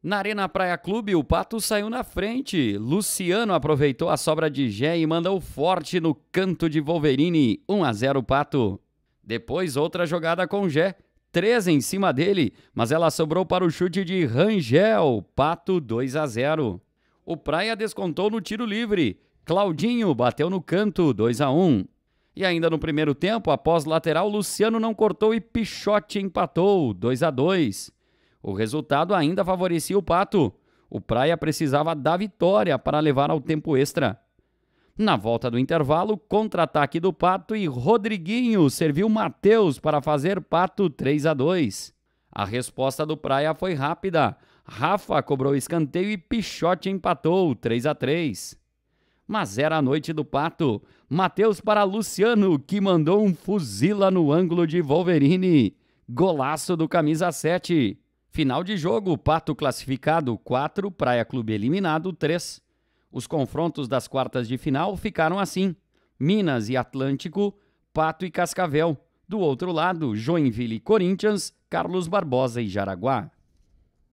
Na Arena Praia Clube, o Pato saiu na frente. Luciano aproveitou a sobra de Gé e mandou forte no canto de Wolverine. 1 a 0 Pato. Depois, outra jogada com Gé. Três em cima dele, mas ela sobrou para o chute de Rangel. Pato 2 a 0. O Praia descontou no tiro livre. Claudinho bateu no canto, 2 a 1. E ainda no primeiro tempo, após lateral, Luciano não cortou e Pichote empatou, 2 a 2. O resultado ainda favorecia o Pato. O Praia precisava da vitória para levar ao tempo extra. Na volta do intervalo, contra-ataque do Pato e Rodriguinho serviu Matheus para fazer Pato 3 a 2. A resposta do Praia foi rápida. Rafa cobrou escanteio e Pichote empatou 3 a 3. Mas era a noite do Pato. Matheus para Luciano, que mandou um fuzila no ângulo de Wolverine. Golaço do camisa 7. Final de jogo: Pato classificado 4, Praia Clube eliminado 3. Os confrontos das quartas de final ficaram assim: Minas e Atlântico, Pato e Cascavel. Do outro lado, Joinville e Corinthians, Carlos Barbosa e Jaraguá.